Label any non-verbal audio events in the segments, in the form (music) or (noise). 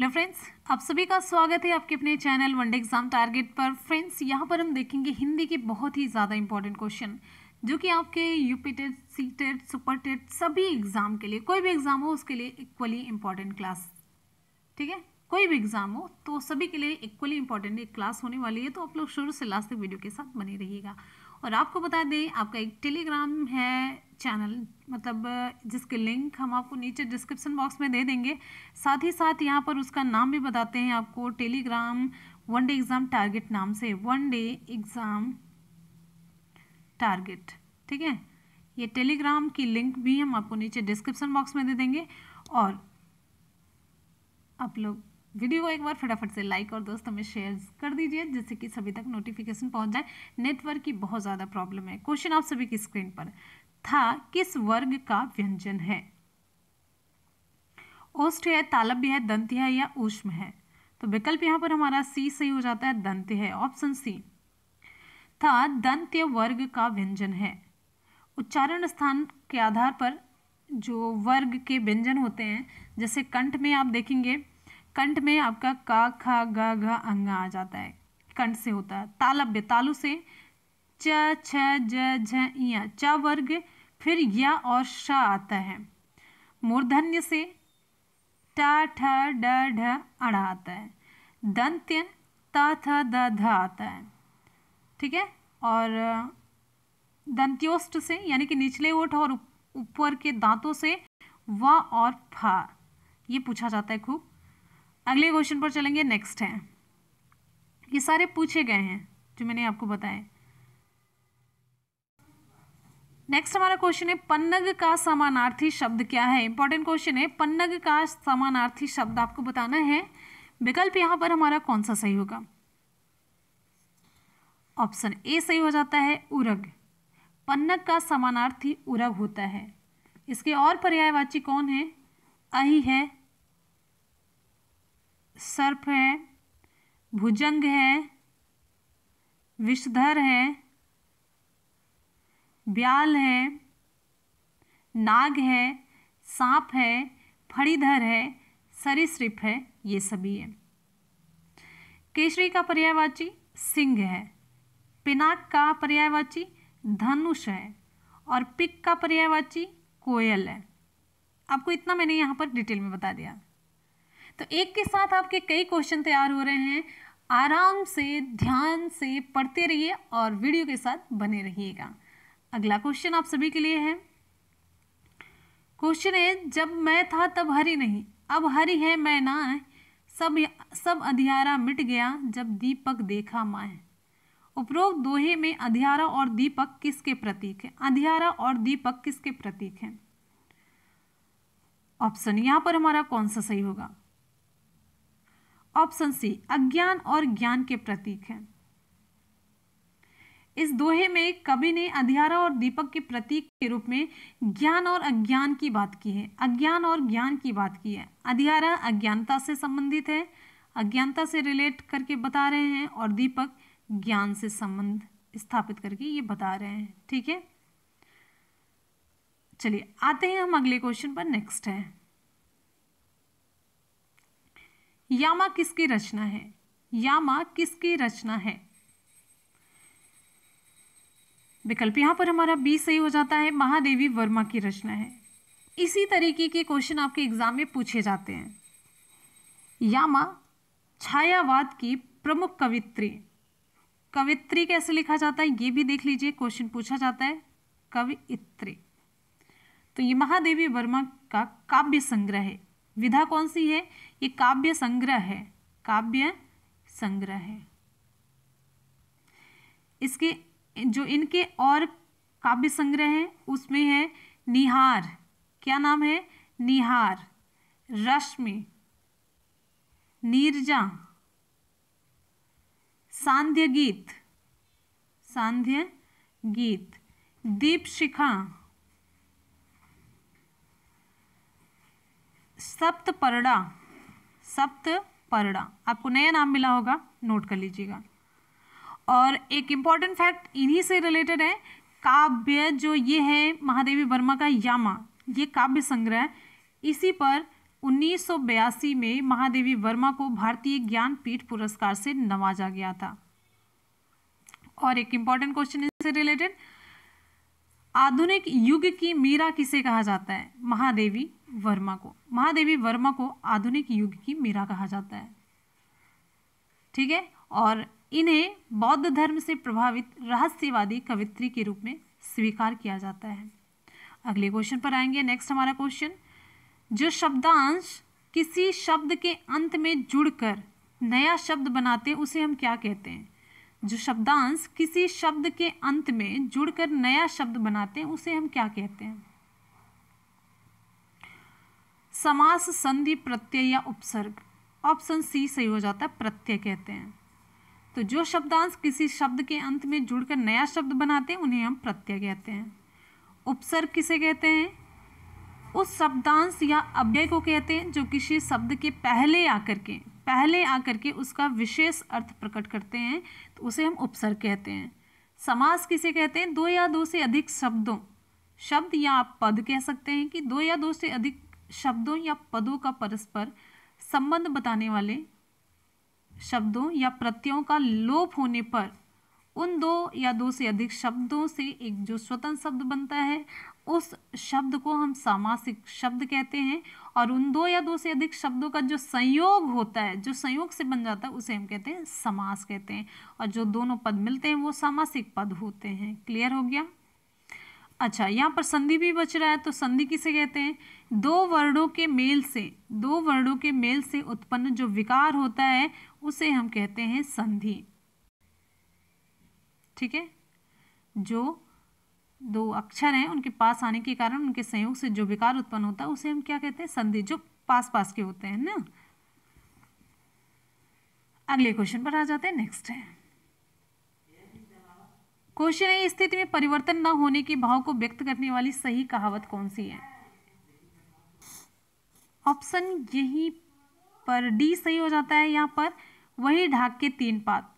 hello friends आप सभी का स्वागत है आपके अपने चैनल वनडे एग्जाम टारगेट पर फ्रेंड्स यहाँ पर हम देखेंगे हिंदी के बहुत ही ज़्यादा इंपॉर्टेंट क्वेश्चन जो कि आपके UP TET C TET super TET सभी एग्ज़ाम के लिए कोई भी एग्ज़ाम हो उसके लिए इक्वली इम्पॉर्टेंट क्लास ठीक है कोई भी एग्ज़ाम हो तो सभी के लिए इक्वली इम्पॉर्टेंट एक क्लास होने वाली है तो आप लोग शुरू से लास्ट तक वीडियो के साथ बने रहिएगा और आपको बता दें आपका एक टेलीग्राम है चैनल मतलब जिसके लिंक हम आपको नीचे डिस्क्रिप्शन बॉक्स में दे देंगे साथ ही साथ यहाँ पर उसका नाम भी बताते हैं आपको Telegram one exam target नाम से वन डे एग्ज़ाम टारगेट ठीक है ये टेलीग्राम की लिंक भी हम आपको नीचे डिस्क्रिप्शन बॉक्स में दे देंगे और आप लोग वीडियो को एक बार फटाफट से लाइक और दोस्तों में शेयर कर दीजिए जिससे कि सभी तक नोटिफिकेशन पहुंच जाए नेटवर्क की बहुत ज़्यादा प्रॉब्लम है क्वेश्चन आप सभी की स्क्रीन पर था किस वर्ग का व्यंजन है ओष्ट है तालब्य है दंत है या ऊष्म है तो विकल्प यहाँ पर हमारा सी सही हो जाता है दंत है ऑप्शन सी था दंत्य वर्ग का व्यंजन है उच्चारण स्थान के आधार पर जो वर्ग के व्यंजन होते हैं जैसे कंठ में आप देखेंगे कंठ में आपका का खा गा घ अंग आ जाता है कंठ से होता है तालब्य तालु से च छ ज झ इया च वर्ग फिर या और श आता है मूर्धन्य से टा ठ ड ढ अड़ आता है दंत्य ता थ द ध आता है ठीक है और दंत्योष्ट से यानी कि निचले ओठ और ऊपर के दांतों से व और फा ये पूछा जाता है खूब अगले क्वेश्चन पर चलेंगे नेक्स्ट है ये सारे पूछे गए हैं जो मैंने आपको बताए नेक्स्ट हमारा क्वेश्चन है पन्नग का समानार्थी शब्द क्या है इंपॉर्टेंट क्वेश्चन है पन्नग का समानार्थी शब्द आपको बताना है विकल्प यहां पर हमारा कौन सा सही होगा ऑप्शन ए सही हो जाता है उरग पन्नग का समानार्थी उरग होता है इसके और पर्यायवाची कौन है अही है सर्प है भुजंग है विषधर है ब्याल है नाग है सांप है फड़ीधर है सरीसृप है ये सभी है केशरी का पर्यायवाची सिंह है पिनाक का पर्यायवाची धनुष है और पिक का पर्यायवाची कोयल है आपको इतना मैंने यहाँ पर डिटेल में बता दिया तो एक के साथ आपके कई क्वेश्चन तैयार हो रहे हैं आराम से ध्यान से पढ़ते रहिए और वीडियो के साथ बने रहिएगा अगला क्वेश्चन आप सभी के लिए है क्वेश्चन है जब मैं था तब हरी नहीं अब हरी है मैं ना सब सब अधियारा मिट गया जब दीपक देखा माए उपरोक्त दोहे में अधियारा और दीपक किसके प्रतीक है अधियारा और दीपक किसके प्रतीक हैं ऑप्शन यहाँ पर हमारा कौन सा सही होगा ऑप्शन सी अज्ञान और ज्ञान के प्रतीक हैं इस दोहे में कवि ने अध्यारा और दीपक के प्रतीक के रूप में ज्ञान और अज्ञान की बात की है अज्ञान और ज्ञान की बात की है अध्यारा अज्ञानता से संबंधित है अज्ञानता से रिलेट करके बता रहे हैं और दीपक ज्ञान से संबंध स्थापित करके ये बता रहे हैं ठीक है चलिए आते हैं हम अगले क्वेश्चन पर नेक्स्ट है यामा किसकी रचना है यामा किसकी रचना है विकल्प यहां पर हमारा बी सही हो जाता है महादेवी वर्मा की रचना है इसी तरीके के क्वेश्चन आपके एग्जाम में पूछे जाते हैं यामा छायावाद की प्रमुख कवित्री कवित्री कैसे लिखा जाता है ये भी देख लीजिए क्वेश्चन पूछा जाता है कवित्री तो ये महादेवी वर्मा का काव्य संग्रह है विधा कौन सी है ये काव्य संग्रह है काव्य संग्रह है इसके जो इनके और काव्य संग्रह है उसमें है निहार क्या नाम है निहार रश्मि नीरजा सांध्य गीत सांध्य गीत दीप शिखा सप्तपर्णा सप्तपर्णा आपको नया नाम मिला होगा नोट कर लीजिएगा और एक इम्पॉर्टेंट फैक्ट इन्हीं से रिलेटेड है काव्य जो ये है महादेवी वर्मा का यामा ये काव्य संग्रह इसी पर 1982 में महादेवी वर्मा को भारतीय ज्ञानपीठ पुरस्कार से नवाजा गया था और एक इम्पॉर्टेंट क्वेश्चन इससे रिलेटेड आधुनिक युग की मीरा किसे कहा जाता है महादेवी वर्मा को महादेवी वर्मा को आधुनिक युग की मीरा कहा जाता है ठीक है और इन्हें बौद्ध धर्म से प्रभावित रहस्यवादी कवित्री के रूप में स्वीकार किया जाता है अगले क्वेश्चन पर आएंगे नेक्स्ट हमारा क्वेश्चन जो शब्दांश किसी शब्द के अंत में जुड़कर नया शब्द बनाते हैं उसे हम क्या कहते हैं जो शब्दांश किसी शब्द के अंत में जुड़कर नया शब्द बनाते हैं उसे हम क्या कहते हैं समास संधि प्रत्यय या उपसर्ग ऑप्शन सी सही हो जाता है प्रत्यय कहते हैं तो जो शब्दांश किसी शब्द के अंत में जुड़कर नया शब्द बनाते हैं उन्हें हम प्रत्यय कहते हैं उपसर्ग किसे कहते हैं उस शब्दांश या अव्यय को कहते हैं जो किसी शब्द के पहले आकर के पहले आकर के उसका विशेष अर्थ प्रकट करते हैं तो उसे हम उपसर्ग कहते हैं समास किसे कहते हैं दो या दो से अधिक शब्दों शब्द या आप पद कह सकते हैं कि दो या दो से अधिक शब्दों या पदों का परस्पर संबंध बताने वाले शब्दों या प्रत्ययों का लोप होने पर उन दो या दो से अधिक शब्दों से एक जो स्वतंत्र शब्द बनता है उस शब्द को हम सामासिक शब्द कहते हैं और उन दो या दो से अधिक शब्दों का जो संयोग होता है जो संयोग से बन जाता है उसे हम कहते हैं समास कहते हैं और जो दोनों पद मिलते हैं वो सामासिक पद होते हैं क्लियर हो गया अच्छा यहाँ पर संधि भी बच रहा है तो संधि किसे कहते हैं दो वर्णों के मेल से दो वर्णों के मेल से उत्पन्न जो विकार होता है उसे हम कहते हैं संधि ठीक है जो दो अक्षर हैं उनके पास आने के कारण उनके संयोग से जो विकार उत्पन्न होता है उसे हम क्या कहते हैं संधि जो पास पास के होते हैं ना अगले क्वेश्चन पर आ जाते हैं नेक्स्ट है क्वेश्चन है स्थिति में परिवर्तन न होने के भाव को व्यक्त करने वाली सही कहावत कौन सी है ऑप्शन यही पर डी सही हो जाता है यहाँ पर वही ढाक के तीन पात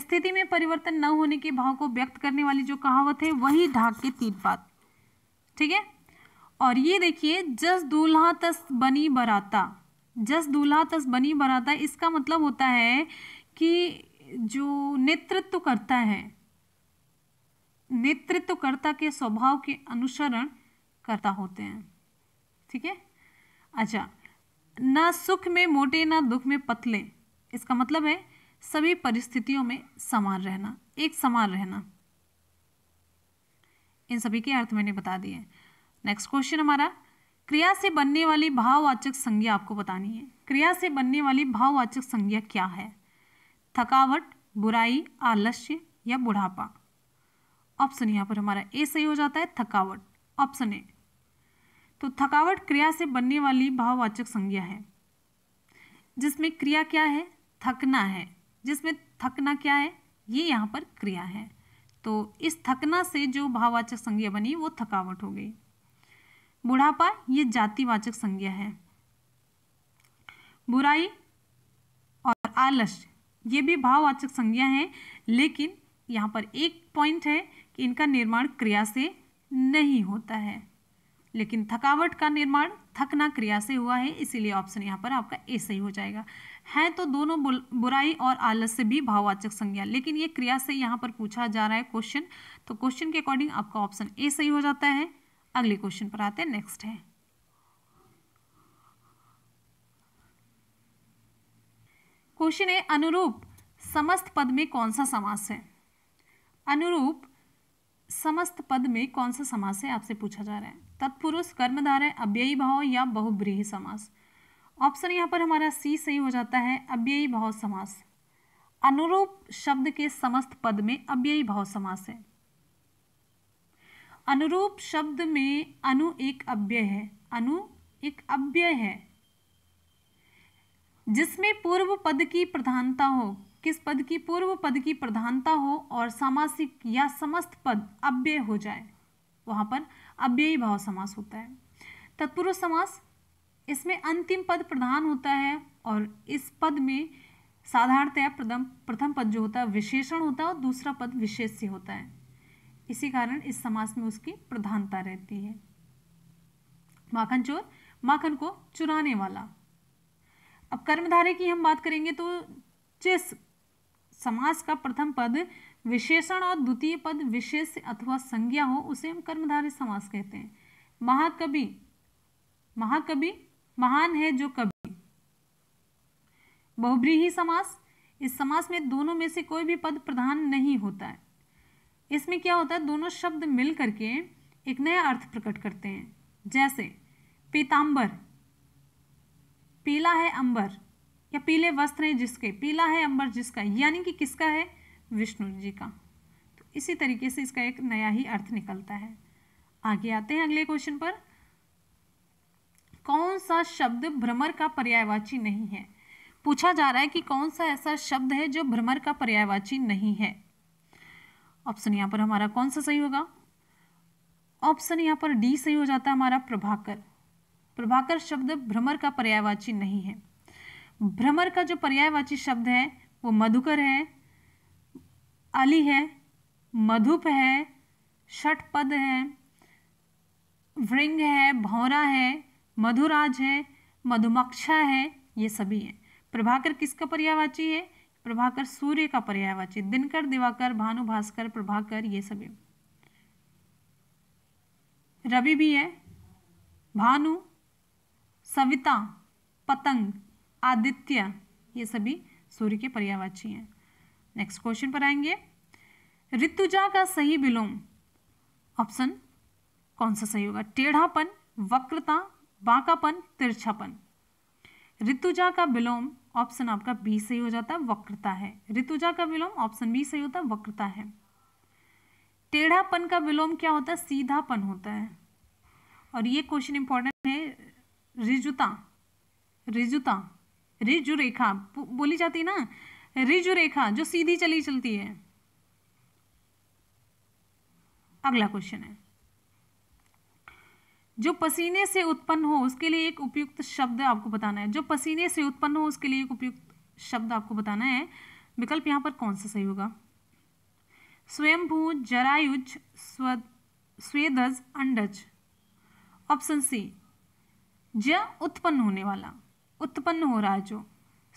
स्थिति में परिवर्तन न होने के भाव को व्यक्त करने वाली जो कहावत है वही ढाक के तीन पात ठीक है और ये देखिए जस दूल्हा तस बनी बराता जस दूल्हा तस बनी बराता इसका मतलब होता है कि जो नेतृत्व करता है नेतृत्वकर्ता के स्वभाव के अनुसरण करता होते हैं ठीक है अच्छा ना सुख में मोटे ना दुख में पतले इसका मतलब है सभी परिस्थितियों में समान रहना एक समान रहना इन सभी के अर्थ मैंने बता दिए नेक्स्ट क्वेश्चन हमारा क्रिया से बनने वाली भाववाचक संज्ञा आपको बतानी है क्रिया से बनने वाली भाववाचक संज्ञा क्या है थकावट बुराई आलस्य या बुढ़ापा ऑप्शन यहाँ पर हमारा ए सही हो जाता है थकावट ऑप्शन ए तो थकावट क्रिया से बनने वाली भाववाचक संज्ञा है जिसमें क्रिया क्या है थकना है जिसमें थकना क्या है ये यहाँ पर क्रिया है तो इस थकना से जो भाववाचक संज्ञा बनी वो थकावट हो गई बुढ़ापा ये जातिवाचक संज्ञा है बुराई और आलस ये भी भाववाचक संज्ञा है लेकिन यहाँ पर एक पॉइंट है कि इनका निर्माण क्रिया से नहीं होता है लेकिन थकावट का निर्माण थकना क्रिया से हुआ है इसीलिए ऑप्शन यहाँ पर आपका ए सही हो जाएगा है तो दोनों बुराई और आलस से भी भाववाचक संज्ञा लेकिन ये क्रिया से यहाँ पर पूछा जा रहा है क्वेश्चन तो क्वेश्चन के अकॉर्डिंग आपका ऑप्शन ए सही हो जाता है अगले क्वेश्चन पर आते हैं नेक्स्ट है क्वेश्चन है अनुरूप समस्त पद में कौन सा समास है अनुरूप समस्त पद में कौन सा समास है आपसे पूछा जा रहा है तत्पुरुष कर्मधारय अव्ययी भाव या बहुब्रीही समास ऑप्शन यहाँ पर हमारा सी सही हो जाता है अव्ययी भाव समास अनुरूप शब्द के समस्त पद में अव्ययी भाव समास है अनुरूप शब्द में अनु एक अव्यय है अनु एक अव्यय है जिसमें पूर्व पद की प्रधानता हो किस पद की पूर्व पद की प्रधानता हो और सामासिक या समस्त पद अव्यय हो जाए वहां पर अव्ययी भाव समास होता है तत्पुरुष समास इसमें अंतिम पद प्रधान होता है और इस पद में साधारणतया प्रथम प्रथम पद जो होता है विशेषण होता है और दूसरा पद से होता है इसी कारण इस समास में उसकी प्रधानता रहती है माखन चोर माखन को चुराने वाला अब कर्मधारे की हम बात करेंगे तो जिस समास का प्रथम पद विशेषण और द्वितीय पद विशेष अथवा संज्ञा हो उसे हम कर्मधारय समास कहते हैं महाकवि महाकवि महान है जो कवि बहुब्रीही समास इस समास में दोनों में से कोई भी पद प्रधान नहीं होता है इसमें क्या होता है दोनों शब्द मिल करके एक नया अर्थ प्रकट करते हैं जैसे पीताम्बर पीला है अंबर या पीले वस्त्र है जिसके पीला है अंबर जिसका यानी कि किसका है विष्णु जी का तो इसी तरीके से इसका एक नया ही अर्थ निकलता है आगे आते हैं अगले क्वेश्चन पर कौन सा शब्द भ्रमर का पर्यायवाची नहीं है पूछा जा रहा है कि कौन सा ऐसा शब्द है जो भ्रमर का पर्यायवाची नहीं है ऑप्शन यहाँ पर हमारा कौन सा सही होगा ऑप्शन यहाँ पर डी सही हो जाता है हमारा प्रभाकर प्रभाकर शब्द भ्रमर का पर्यायवाची नहीं है भ्रमर का जो पर्यायवाची शब्द है वो मधुकर है अली है मधुप है षटपद है वृंग है भौरा है मधुराज है मधुमक्षा है ये सभी हैं प्रभाकर किसका पर्यायवाची है प्रभाकर सूर्य का पर्यायवाची दिनकर दिवाकर भानु भास्कर प्रभाकर ये सभी रवि भी है भानु सविता पतंग आदित्य ये सभी सूर्य के पर्यावाची हैं नेक्स्ट क्वेश्चन पर आएंगे ऋतुजा का सही विलोम ऑप्शन कौन सा सही होगा टेढ़ापन वक्रता बांकापन तिरछापन ऋतुजा का विलोम ऑप्शन आपका बी सही हो जाता है वक्रता है ऋतुजा का विलोम ऑप्शन बी सही होता है वक्रता है टेढ़ापन का विलोम क्या होता है सीधापन होता है और ये क्वेश्चन इंपॉर्टेंट है रिजुता रिजुता रिज रेखा बोली जाती है ना रिजुरेखा रेखा जो सीधी चली चलती है अगला क्वेश्चन है जो पसीने से उत्पन्न हो उसके लिए एक उपयुक्त शब्द आपको बताना है जो पसीने से उत्पन्न हो उसके लिए एक उपयुक्त शब्द आपको बताना है विकल्प यहां पर कौन सा सही होगा स्वयंभू जरायुज स्व स्वेदज अंडज ऑप्शन सी ज उत्पन्न होने वाला उत्पन्न हो रहा है जो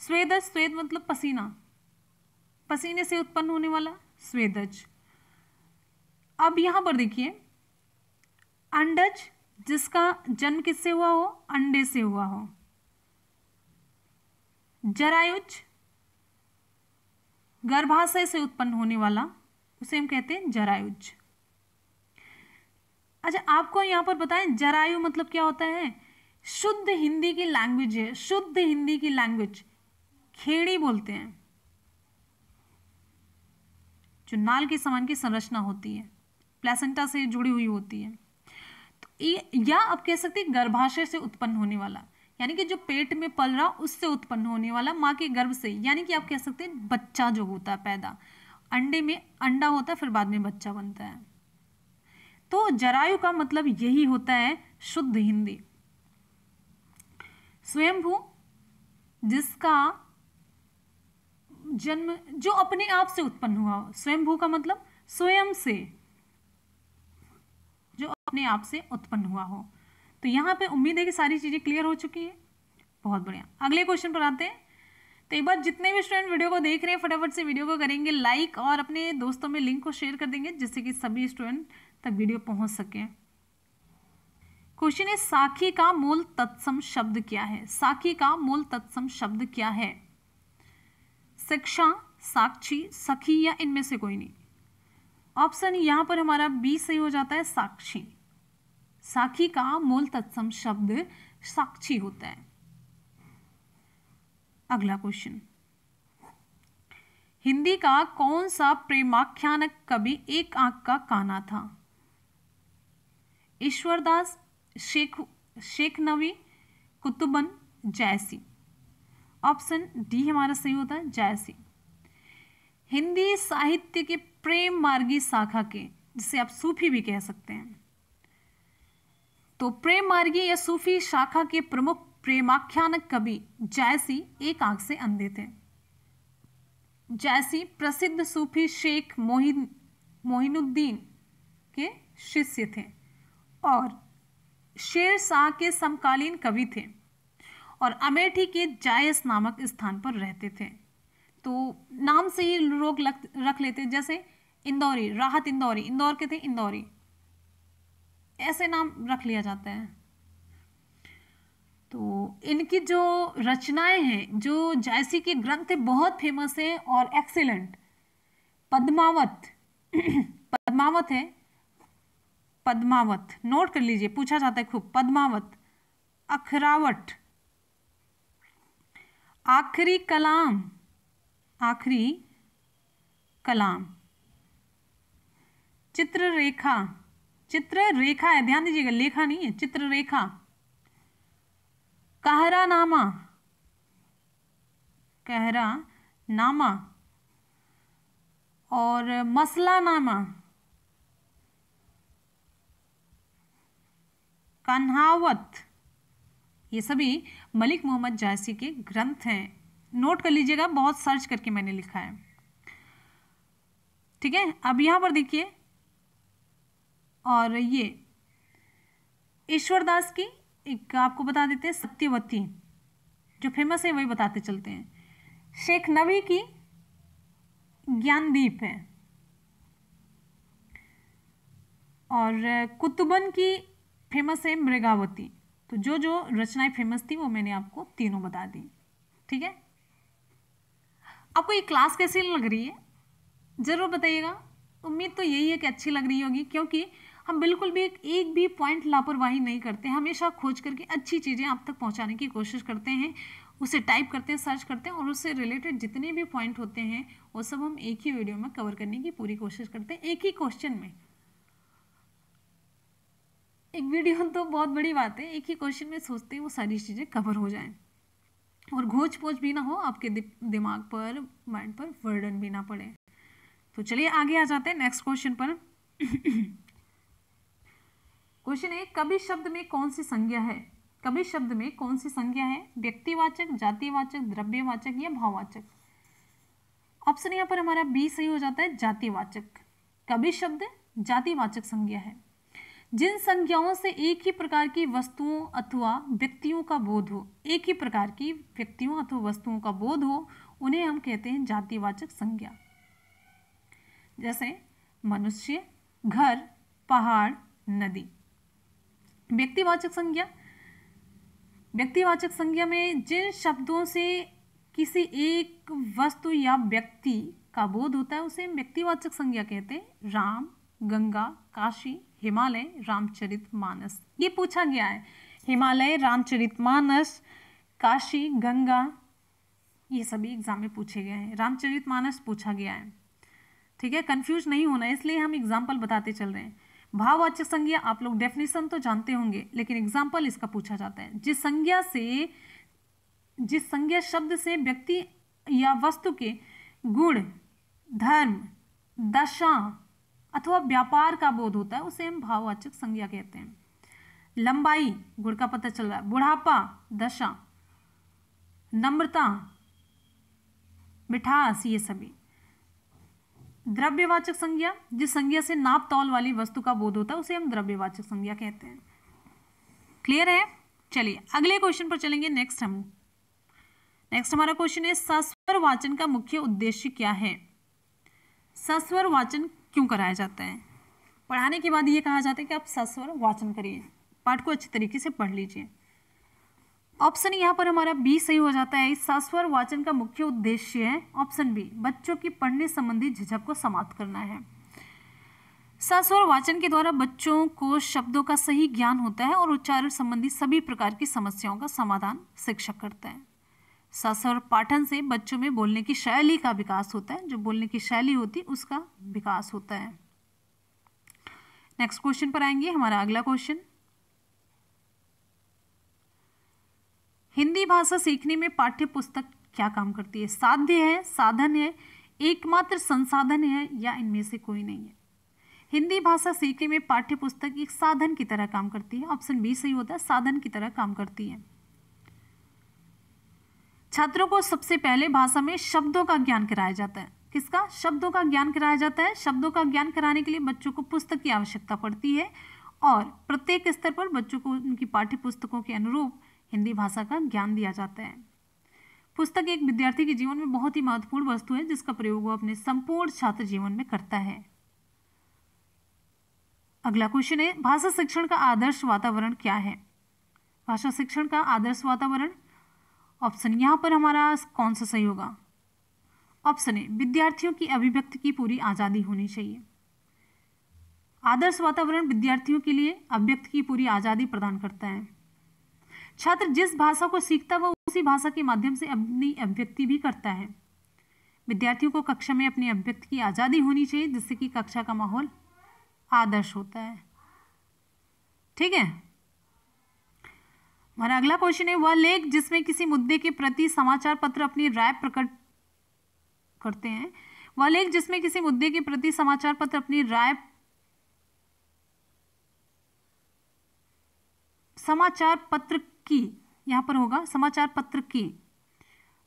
स्वेदज स्वेद मतलब पसीना पसीने से उत्पन्न होने वाला स्वेदज अब यहां पर देखिए अंडज जिसका जन्म किससे हुआ हो अंडे से हुआ हो जरायुज गर्भाशय से उत्पन्न होने वाला उसे हम कहते हैं जरायुज अच्छा आपको यहां पर बताएं जरायु मतलब क्या होता है शुद्ध हिंदी की लैंग्वेज है शुद्ध हिंदी की लैंग्वेज खेड़ी बोलते हैं जो नाल के समान की संरचना होती है प्लेसेंटा से जुड़ी हुई होती है तो या आप कह सकते हैं गर्भाशय से उत्पन्न होने वाला यानी कि जो पेट में पल रहा उससे उत्पन्न होने वाला माँ के गर्भ से यानी कि आप कह सकते हैं बच्चा जो होता है पैदा अंडे में अंडा होता है फिर बाद में बच्चा बनता है तो जरायु का मतलब यही होता है शुद्ध हिंदी स्वयंभू जिसका जन्म जो अपने आप से उत्पन्न हुआ स्वयंभू का मतलब स्वयं से जो अपने आप से उत्पन्न हुआ हो तो यहाँ पे उम्मीद है कि सारी चीज़ें क्लियर हो चुकी है बहुत बढ़िया अगले क्वेश्चन पर आते हैं तो एक बार जितने भी स्टूडेंट वीडियो को देख रहे हैं फटाफट से वीडियो को करेंगे लाइक और अपने दोस्तों में लिंक को शेयर कर देंगे जिससे कि सभी स्टूडेंट तक वीडियो पहुँच सकें क्वेश्चन है साखी का मूल तत्सम शब्द क्या है साखी का मूल तत्सम शब्द क्या है शिक्षा साक्षी सखी या इनमें से कोई नहीं ऑप्शन यहां पर हमारा बी सही हो जाता है साक्षी साखी का मूल तत्सम शब्द साक्षी होता है अगला क्वेश्चन हिंदी का कौन सा प्रेमाख्यानक कवि एक आंख का काना था ईश्वरदास शेख शेख नवी कुतुबन जैसी ऑप्शन डी हमारा सही होता है जैसी हिंदी साहित्य के प्रेम मार्गी शाखा के जिसे आप सूफी भी कह सकते हैं तो प्रेम मार्गी या सूफी शाखा के प्रमुख प्रेमाख्यानक कवि जैसी एक आंख से अंधे थे जैसी प्रसिद्ध सूफी शेख मोहिन मोहिनुद्दीन के शिष्य थे और शेर शाह के समकालीन कवि थे और अमेठी के जायस नामक स्थान पर रहते थे तो नाम से ही लोग रख लेते जैसे इंदौरी राहत इंदौरी इंदौर के थे इंदौरी ऐसे नाम रख लिया जाता है तो इनकी जो रचनाएं हैं जो जायसी के ग्रंथ थे बहुत फेमस हैं और एक्सीलेंट पद्मावत (clears throat) पद्मावत है पद्मावत नोट कर लीजिए पूछा जाता है खूब पद्मावत अखरावट आखिरी कलाम आखिरी कलाम चित्र रेखा चित्र रेखा है ध्यान दीजिएगा लेखा नहीं है चित्र रेखा कहरा नामा कहरा नामा और मसला नामा कन्हावत ये सभी मलिक मोहम्मद जायसी के ग्रंथ हैं नोट कर लीजिएगा बहुत सर्च करके मैंने लिखा है ठीक है अब यहाँ पर देखिए और ये ईश्वरदास की एक आपको बता देते हैं सत्यवती जो फेमस है वही बताते चलते हैं शेख नबी की ज्ञानदीप है और कुतुबन की फेमस है मृगावती तो जो जो रचनाएं फेमस थी वो मैंने आपको तीनों बता दी ठीक है आपको ये क्लास कैसी लग रही है ज़रूर बताइएगा उम्मीद तो यही है कि अच्छी लग रही होगी क्योंकि हम बिल्कुल भी एक एक भी पॉइंट लापरवाही नहीं करते हमेशा खोज करके अच्छी चीज़ें आप तक पहुंचाने की कोशिश करते हैं उसे टाइप करते हैं सर्च करते हैं और उससे रिलेटेड जितने भी पॉइंट होते हैं वो सब हम एक ही वीडियो में कवर करने की पूरी कोशिश करते हैं एक ही क्वेश्चन में एक वीडियो तो बहुत बड़ी बात है एक ही क्वेश्चन में सोचते हैं वो सारी चीज़ें कवर हो जाएं और घोच पोच भी ना हो आपके दि, दिमाग पर माइंड पर वर्डन भी ना पड़े तो चलिए आगे आ जाते हैं नेक्स्ट क्वेश्चन पर क्वेश्चन है कभी शब्द में कौन सी संज्ञा है कभी शब्द में कौन सी संज्ञा है व्यक्तिवाचक जातिवाचक द्रव्यवाचक या भाववाचक ऑप्शन यहाँ पर हमारा बी सही हो जाता है जातिवाचक कभी शब्द जातिवाचक संज्ञा है जिन संज्ञाओं से एक ही प्रकार की वस्तुओं अथवा व्यक्तियों का बोध हो एक ही प्रकार की व्यक्तियों अथवा वस्तुओं का बोध हो उन्हें हम कहते हैं जातिवाचक संज्ञा जैसे मनुष्य घर पहाड़ नदी व्यक्तिवाचक संज्ञा व्यक्तिवाचक संज्ञा में जिन शब्दों से किसी एक वस्तु या व्यक्ति का बोध होता है उसे व्यक्तिवाचक संज्ञा कहते हैं राम गंगा काशी हिमालय रामचरित मानस ये पूछा गया है हिमालय रामचरित मानस काशी गंगा ये सभी एग्जाम में पूछे गए हैं रामचरित मानस पूछा गया है ठीक है कन्फ्यूज नहीं होना इसलिए हम एग्जाम्पल बताते चल रहे हैं भाववाचक संज्ञा आप लोग डेफिनेशन तो जानते होंगे लेकिन एग्जाम्पल इसका पूछा जाता है जिस संज्ञा से जिस संज्ञा शब्द से व्यक्ति या वस्तु के गुण धर्म दशा अथवा व्यापार का बोध होता है उसे हम भाववाचक संज्ञा कहते हैं लंबाई गुड़ का पता चल रहा है बुढ़ापा दशा नम्रता मिठास ये सभी द्रव्यवाचक संज्ञा जिस संज्ञा से नाप तौल वाली वस्तु का बोध होता है उसे हम द्रव्यवाचक संज्ञा कहते हैं क्लियर है चलिए अगले क्वेश्चन पर चलेंगे नेक्स्ट हम नेक्स्ट हमारा क्वेश्चन है सस्वर वाचन का मुख्य उद्देश्य क्या है सस्वर वाचन क्यों कराया जाता है पढ़ाने के बाद ये कहा जाता है कि आप सस्वर वाचन करिए पाठ को अच्छे तरीके से पढ़ लीजिए ऑप्शन यहाँ पर हमारा बी सही हो जाता है सस्वर वाचन का मुख्य उद्देश्य है ऑप्शन बी बच्चों की पढ़ने संबंधी झिझक को समाप्त करना है सस्वर वाचन के द्वारा बच्चों को शब्दों का सही ज्ञान होता है और उच्चारण संबंधी सभी प्रकार की समस्याओं का समाधान शिक्षक करता है सस और पाठन से बच्चों में बोलने की शैली का विकास होता है जो बोलने की शैली होती है उसका विकास होता है नेक्स्ट क्वेश्चन पर आएंगे हमारा अगला क्वेश्चन हिंदी भाषा सीखने में पाठ्य पुस्तक क्या काम करती है साध्य है साधन है एकमात्र संसाधन है या इनमें से कोई नहीं है हिंदी भाषा सीखने में पाठ्य पुस्तक एक साधन की तरह काम करती है ऑप्शन बी सही होता है साधन की तरह काम करती है छात्रों को सबसे पहले भाषा में शब्दों का ज्ञान कराया जाता है किसका शब्दों का ज्ञान कराया जाता है शब्दों का ज्ञान कराने के लिए बच्चों को पुस्तक की आवश्यकता पड़ती है और प्रत्येक स्तर पर बच्चों को उनकी पाठ्य पुस्तकों के अनुरूप हिंदी भाषा का ज्ञान दिया जाता है पुस्तक एक विद्यार्थी के जीवन में बहुत ही महत्वपूर्ण वस्तु है जिसका प्रयोग वो अपने संपूर्ण छात्र जीवन में करता है अगला क्वेश्चन है भाषा शिक्षण का आदर्श वातावरण क्या है भाषा शिक्षण का आदर्श वातावरण ऑप्शन यहाँ पर हमारा कौन सा सही होगा ऑप्शन ए विद्यार्थियों की अभिव्यक्ति की पूरी आज़ादी होनी चाहिए आदर्श वातावरण विद्यार्थियों के लिए अभिव्यक्ति की पूरी आज़ादी प्रदान करता है छात्र जिस भाषा को सीखता वह उसी भाषा के माध्यम से अपनी अभिव्यक्ति भी करता है विद्यार्थियों को कक्षा में अपनी अभिव्यक्ति की आज़ादी होनी चाहिए जिससे कि कक्षा का माहौल आदर्श होता है ठीक है हमारा अगला क्वेश्चन है वह लेख जिसमें किसी मुद्दे के प्रति समाचार पत्र अपनी राय प्रकट करते हैं वह लेख जिसमें किसी मुद्दे के प्रति समाचार पत्र अपनी राय समाचार पत्र की यहां पर होगा समाचार पत्र की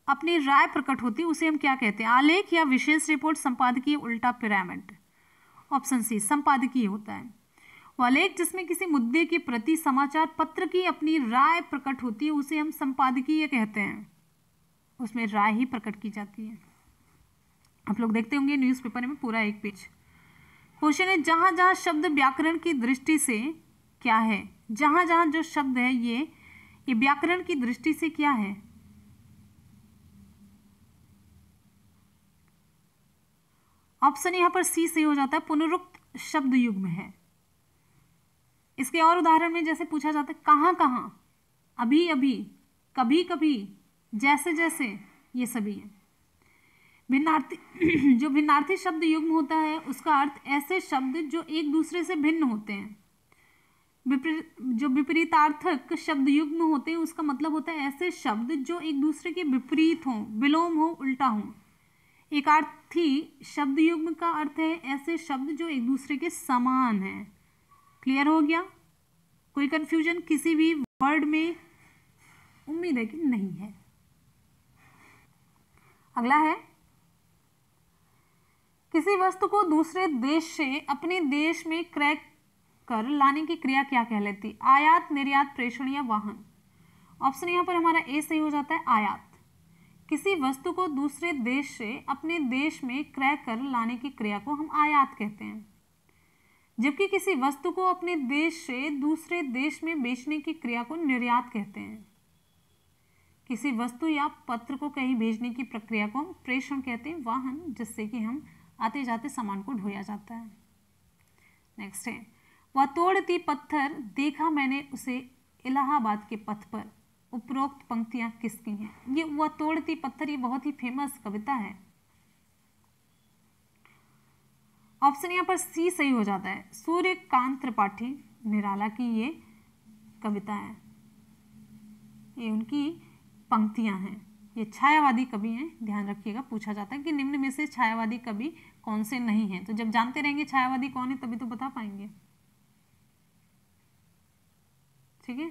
अपनी राय प्रकट होती उसे हम क्या कहते हैं आलेख या विशेष रिपोर्ट संपादकीय उल्टा पिरामिड ऑप्शन सी संपादकीय होता है लेख जिसमें किसी मुद्दे के प्रति समाचार पत्र की अपनी राय प्रकट होती है उसे हम संपादकीय कहते हैं उसमें राय ही प्रकट की जाती है आप लोग देखते होंगे न्यूज़पेपर में पूरा एक पेज क्वेश्चन है जहां जहां शब्द व्याकरण की दृष्टि से क्या है जहां जहां जो शब्द है ये ये व्याकरण की दृष्टि से क्या है ऑप्शन यहाँ पर सी से हो जाता है पुनरुक्त शब्द युग्म है इसके और उदाहरण में जैसे पूछा जाता है कहाँ कहाँ अभी अभी कभी कभी जैसे जैसे ये सभी है भिन्नार्थी (clears throat) जो भिन्नार्थी शब्द युग्म होता है उसका अर्थ ऐसे शब्द जो एक दूसरे से भिन्न होते हैं जो विपरीतार्थक शब्द युग्म होते हैं उसका मतलब होता है ऐसे शब्द जो एक दूसरे के विपरीत हों विलोम हो उल्टा हो एकार्थी शब्द युग्म का अर्थ है ऐसे शब्द जो एक दूसरे के समान हैं क्लियर हो गया कोई कंफ्यूजन किसी भी वर्ड में उम्मीद है कि नहीं है अगला है किसी वस्तु को दूसरे देश से अपने देश में क्रय कर लाने की क्रिया क्या कहलाती आयात निर्यात प्रेषण या वाहन ऑप्शन यहां पर हमारा ए सही हो जाता है आयात किसी वस्तु को दूसरे देश से अपने देश में क्रय कर लाने की क्रिया को हम आयात कहते हैं जबकि किसी वस्तु को अपने देश से दूसरे देश में बेचने की क्रिया को निर्यात कहते हैं किसी वस्तु या पत्र को कहीं भेजने की प्रक्रिया को हम प्रेषण कहते हैं वाहन जिससे कि हम आते जाते सामान को ढोया जाता है नेक्स्ट है वह तोड़ती पत्थर देखा मैंने उसे इलाहाबाद के पथ पर उपरोक्त पंक्तियाँ किसकी हैं ये वह तोड़ती पत्थर ये बहुत ही फेमस कविता है ऑप्शन यहाँ पर सी सही हो जाता है सूर्यकांत त्रिपाठी निराला की ये कविता है ये उनकी पंक्तियाँ हैं ये छायावादी कवि हैं ध्यान रखिएगा पूछा जाता है कि निम्न में से छायावादी कवि कौन से नहीं हैं तो जब जानते रहेंगे छायावादी कौन है तभी तो बता पाएंगे ठीक है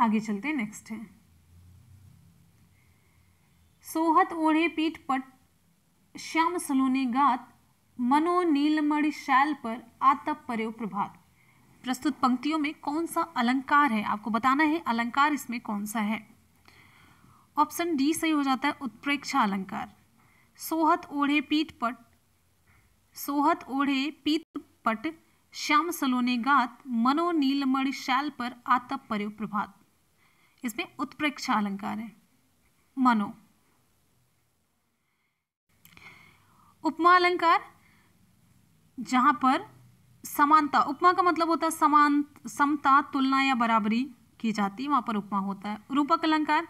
आगे चलते नेक्स्ट है सोहत ओढ़े पीठ पट श्याम सलोने गात मनो नीलमणि शैल पर आतप परे प्रभात प्रस्तुत पंक्तियों में कौन सा अलंकार है आपको बताना है अलंकार इसमें कौन सा है ऑप्शन डी सही हो जाता है उत्प्रेक्षा अलंकार सोहत ओढ़े पीठ पट सोहत ओढ़े पीत पट श्याम सलोने गात मनो नीलमणि शैल पर आतप परे प्रभात इसमें उत्प्रेक्षा अलंकार है मनो उपमा अलंकार जहाँ पर समानता उपमा का मतलब होता है समान समता तुलना या बराबरी की जाती है वहाँ पर उपमा होता है रूपक अलंकार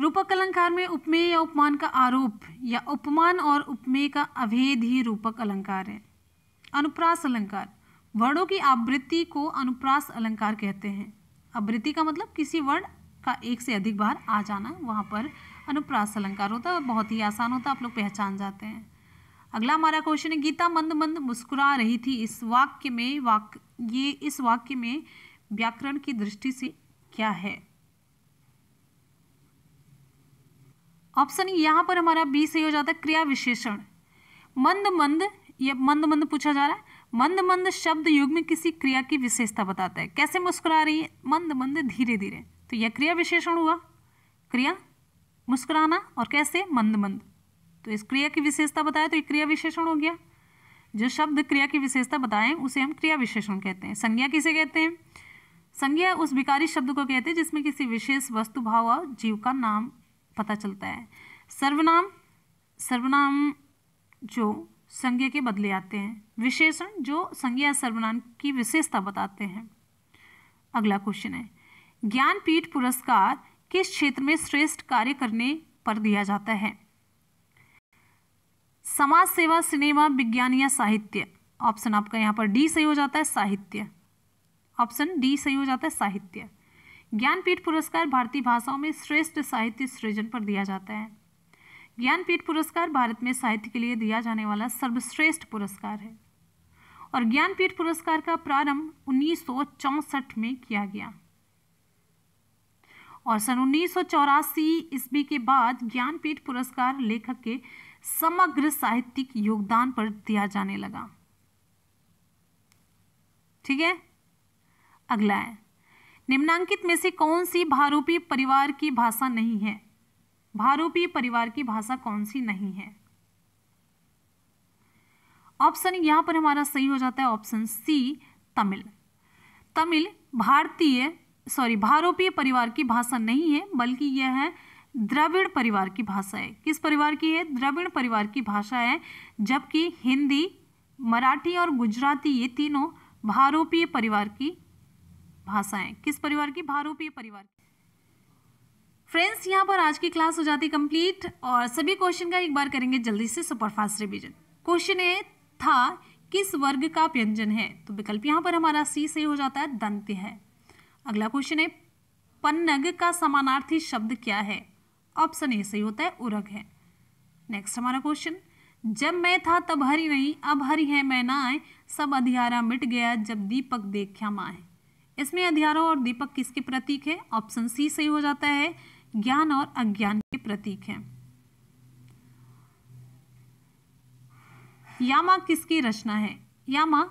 रूपक अलंकार में उपमेय या उपमान का आरोप या उपमान और उपमेय का अभेद ही रूपक अलंकार है अनुप्रास अलंकार वर्णों की आवृत्ति को अनुप्रास अलंकार कहते हैं आवृत्ति का मतलब किसी वर्ण का एक से अधिक बार आ जाना वहाँ पर अनुप्रास अलंकार होता है बहुत ही आसान होता है आप लोग पहचान जाते हैं अगला हमारा क्वेश्चन है गीता मंद मंद मुस्कुरा रही थी इस वाक्य में वाक्य ये इस वाक्य में व्याकरण की दृष्टि से क्या है ऑप्शन यहाँ पर हमारा बी सही हो जाता है क्रिया विशेषण मंद मंद ये मंद मंद पूछा जा रहा है मंद मंद शब्द युग में किसी क्रिया की विशेषता बताता है कैसे मुस्कुरा रही है मंद मंद धीरे धीरे तो यह क्रिया विशेषण हुआ क्रिया मुस्कुराना और कैसे मंद मंद तो इस क्रिया की विशेषता बताए तो ये क्रिया विशेषण हो गया जो शब्द क्रिया की विशेषता बताएं उसे हम क्रिया विशेषण कहते हैं संज्ञा किसे कहते हैं संज्ञा उस विकारी शब्द को कहते हैं जिसमें किसी विशेष वस्तु भाव और जीव का नाम पता चलता है सर्वनाम सर्वनाम जो संज्ञा के बदले आते हैं विशेषण जो संज्ञा सर्वनाम की विशेषता बताते हैं अगला क्वेश्चन है ज्ञानपीठ पुरस्कार किस क्षेत्र में श्रेष्ठ कार्य करने पर दिया जाता है समाज सेवा सिनेमा विज्ञान या साहित्य ऑप्शन आपका यहाँ पर डी सही हो जाता है साहित्य ऑप्शन डी सही हो जाता है साहित्य ज्ञानपीठ पुरस्कार भारतीय भाषाओं में श्रेष्ठ साहित्य सृजन पर दिया जाता है ज्ञानपीठ पुरस्कार भारत में साहित्य के लिए दिया जाने वाला सर्वश्रेष्ठ पुरस्कार है और ज्ञानपीठ पुरस्कार का प्रारंभ उन्नीस में किया गया और सन उन्नीस सौ चौरासी ईस्वी के बाद ज्ञानपीठ पुरस्कार लेखक के समग्र साहित्यिक योगदान पर दिया जाने लगा ठीक है अगला है निम्नांकित में से कौन सी भारूपी परिवार की भाषा नहीं है भारूपी परिवार की भाषा कौन सी नहीं है ऑप्शन यहां पर हमारा सही हो जाता है ऑप्शन सी तमिल तमिल भारतीय सॉरी भारोपीय परिवार की भाषा नहीं है बल्कि यह है द्रविड़ परिवार की भाषा है किस परिवार की है द्रविड़ परिवार की भाषा है जबकि हिंदी मराठी और गुजराती ये तीनों भारोपीय परिवार की भाषाएं किस परिवार की भारोपीय परिवार की फ्रेंड्स यहाँ पर आज की क्लास हो जाती कंप्लीट और सभी क्वेश्चन का एक बार करेंगे जल्दी से सुपरफास्ट रिविजन क्वेश्चन है था किस वर्ग का व्यंजन है तो विकल्प यहाँ पर हमारा सी सही हो जाता है दंत है अगला क्वेश्चन है पन्नग का समानार्थी शब्द क्या है ऑप्शन ए सही होता है उरग है नेक्स्ट हमारा क्वेश्चन जब मैं था तब हरी नहीं अब हरी है मैं ना आए सब अधियारा मिट गया जब दीपक देख्या माए इसमें अधियारा और दीपक किसके प्रतीक है ऑप्शन सी सही हो जाता है ज्ञान और अज्ञान के प्रतीक है यामा किसकी रचना है यामा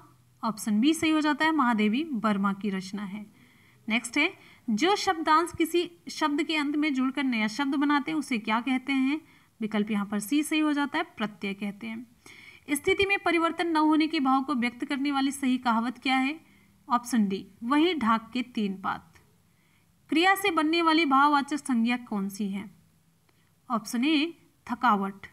ऑप्शन बी सही हो जाता है महादेवी वर्मा की रचना है नेक्स्ट है जो शब्दांश किसी शब्द के अंत में जुड़कर नया शब्द बनाते हैं उसे क्या कहते हैं विकल्प यहाँ पर सी सही हो जाता है प्रत्यय कहते हैं स्थिति में परिवर्तन न होने के भाव को व्यक्त करने वाली सही कहावत क्या है ऑप्शन डी वही ढाक के तीन पात क्रिया से बनने वाली भाववाचक संज्ञा कौन सी है ऑप्शन ए थकावट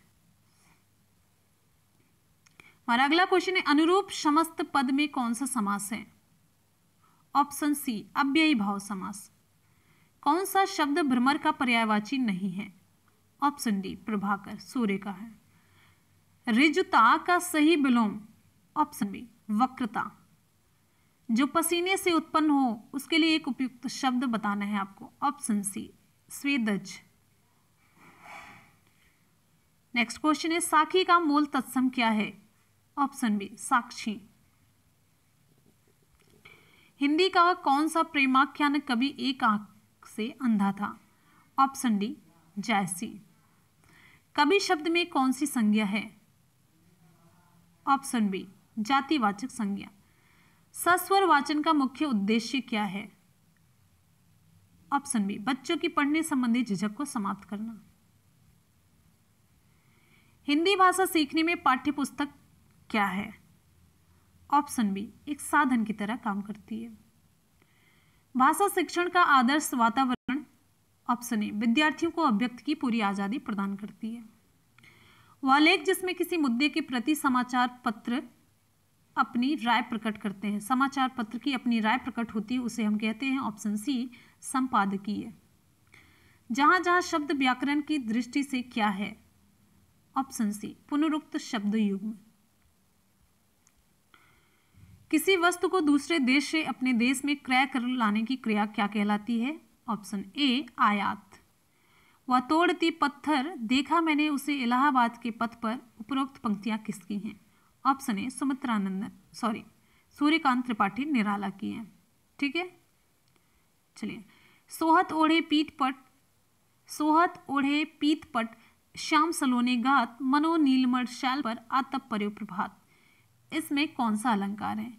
हमारा अगला क्वेश्चन है अनुरूप समस्त पद में कौन सा समास है ऑप्शन सी अव्ययी भाव समास कौन सा शब्द भ्रमर का पर्यायवाची नहीं है ऑप्शन डी प्रभाकर सूर्य का है रिजुता का सही विलोम ऑप्शन बी वक्रता जो पसीने से उत्पन्न हो उसके लिए एक उपयुक्त शब्द बताना है आपको ऑप्शन सी स्वेदज नेक्स्ट क्वेश्चन है साखी का मूल तत्सम क्या है ऑप्शन बी साक्षी हिंदी का कौन सा प्रेमाख्यान कभी एक आंख से अंधा था ऑप्शन डी जैसी कभी शब्द में कौन सी संज्ञा है ऑप्शन बी जातिवाचक संज्ञा सस्वर वाचन का मुख्य उद्देश्य क्या है ऑप्शन बी बच्चों की पढ़ने संबंधी झिझक को समाप्त करना हिंदी भाषा सीखने में पाठ्य पुस्तक क्या है ऑप्शन बी एक साधन की तरह काम करती है भाषा शिक्षण का आदर्श वातावरण ऑप्शन ए विद्यार्थियों को अभ्यक्त की पूरी आज़ादी प्रदान करती है वह लेख जिसमें किसी मुद्दे के प्रति समाचार पत्र अपनी राय प्रकट करते हैं समाचार पत्र की अपनी राय प्रकट होती है उसे हम कहते हैं ऑप्शन सी संपादकीय जहां जहां शब्द व्याकरण की दृष्टि से क्या है ऑप्शन सी पुनरुक्त शब्द युग्म किसी वस्तु को दूसरे देश से अपने देश में क्रय कर लाने की क्रिया क्या कहलाती है ऑप्शन ए आयात वह तोड़ती पत्थर देखा मैंने उसे इलाहाबाद के पथ पर उपरोक्त पंक्तियां किसकी हैं option A Sumitranandan sorry Suryakant Tripathi Nirala की हैं ठीक है चलिए सोहत ओढ़े पीठ पट सोहत ओढ़े पीत पट श्याम सलोने गात मनो नीलमर शैल पर आतप पर्यो प्रभात इसमें कौन सा अलंकार है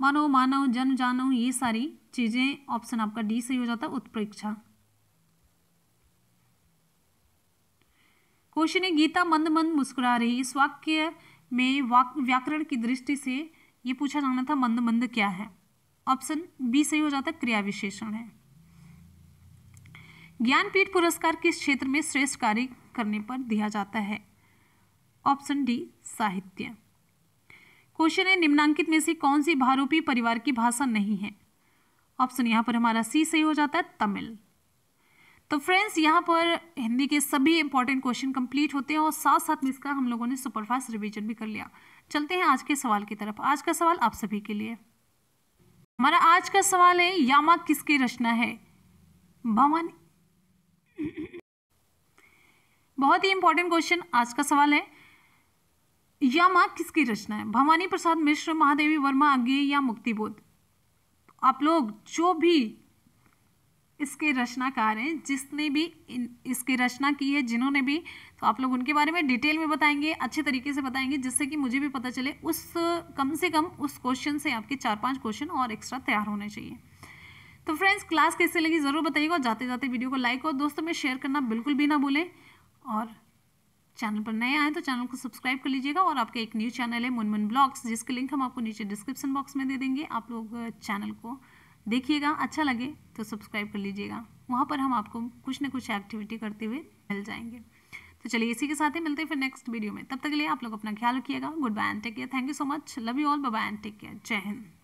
मानो मानव जन जानो ये सारी चीज़ें ऑप्शन आपका डी सही हो जाता है उत्प्रेक्षा क्वेश्चन है गीता मंद मंद मुस्कुरा रही इस वाक्य में वाक व्याकरण की दृष्टि से ये पूछा जाना था मंद मंद क्या है ऑप्शन बी सही हो जाता है क्रिया विशेषण है ज्ञानपीठ पुरस्कार किस क्षेत्र में श्रेष्ठ कार्य करने पर दिया जाता है ऑप्शन डी साहित्य क्वेश्चन है निम्नांकित में से कौन सी भारूपी परिवार की भाषा नहीं है ऑप्शन यहाँ पर हमारा सी सही हो जाता है तमिल तो फ्रेंड्स यहाँ पर हिंदी के सभी इंपॉर्टेंट क्वेश्चन कंप्लीट होते हैं और साथ साथ में इसका हम लोगों ने सुपरफास्ट रिवीजन भी कर लिया चलते हैं आज के सवाल की तरफ आज का सवाल आप सभी के लिए हमारा आज का सवाल है यामा किसकी रचना है भवानी बहुत ही इंपॉर्टेंट क्वेश्चन आज का सवाल है या माँ किसकी रचना है भवानी प्रसाद मिश्र महादेवी वर्मा अज्ञे या मुक्तिबोध आप लोग जो भी इसके रचनाकार हैं जिसने भी इन इसकी रचना की है जिन्होंने भी तो आप लोग उनके बारे में डिटेल में बताएंगे अच्छे तरीके से बताएंगे जिससे कि मुझे भी पता चले उस कम से कम उस क्वेश्चन से आपके चार पांच क्वेश्चन और एक्स्ट्रा तैयार होने चाहिए तो फ्रेंड्स क्लास कैसे लगी ज़रूर बताइएगा जाते जाते वीडियो को लाइक और दोस्तों में शेयर करना बिल्कुल भी ना भूलें और चैनल पर नए आए तो चैनल को सब्सक्राइब कर लीजिएगा और आपका एक न्यूज़ चैनल है मुनमुन ब्लॉग्स जिसके लिंक हम आपको नीचे डिस्क्रिप्शन बॉक्स में दे देंगे आप लोग चैनल को देखिएगा अच्छा लगे तो सब्सक्राइब कर लीजिएगा वहाँ पर हम आपको कुछ ना कुछ एक्टिविटी करते हुए मिल जाएंगे तो चलिए इसी के साथ ही मिलते हैं फिर नेक्स्ट वीडियो में तब तक के लिए आप लोग अपना ख्याल रखिएगा good bye and take care thank you so much love you all bye and take care जय हिंद